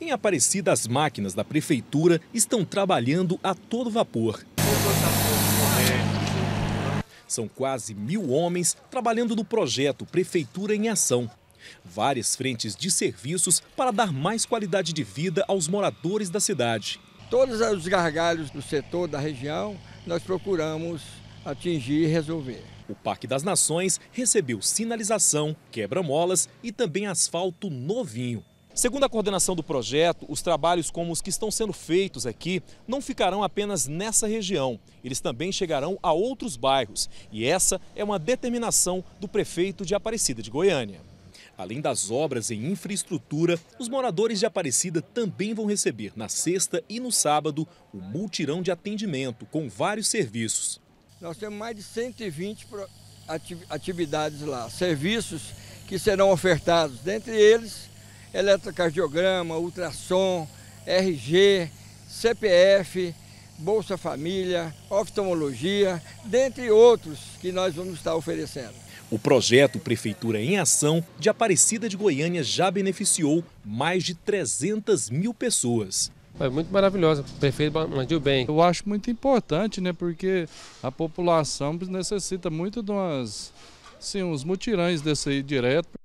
Em Aparecida, as máquinas da prefeitura estão trabalhando a todo vapor. São quase mil homens trabalhando no projeto Prefeitura em Ação. Várias frentes de serviços para dar mais qualidade de vida aos moradores da cidade. Todos os gargalhos do setor da região nós procuramos atingir e resolver. O Parque das Nações recebeu sinalização, quebra-molas e também asfalto novinho. Segundo a coordenação do projeto, os trabalhos como os que estão sendo feitos aqui não ficarão apenas nessa região, eles também chegarão a outros bairros. E essa é uma determinação do prefeito de Aparecida de Goiânia. Além das obras em infraestrutura, os moradores de Aparecida também vão receber na sexta e no sábado o um multirão de atendimento com vários serviços. Nós temos mais de 120 atividades lá, serviços que serão ofertados, dentre eles eletrocardiograma, ultrassom, RG, CPF, Bolsa Família, oftalmologia, dentre outros que nós vamos estar oferecendo. O projeto Prefeitura em Ação de Aparecida de Goiânia já beneficiou mais de 300 mil pessoas. É muito maravilhosa, o prefeito mandou bem. Eu acho muito importante, né, porque a população necessita muito de umas, assim, uns mutirões desse aí direto.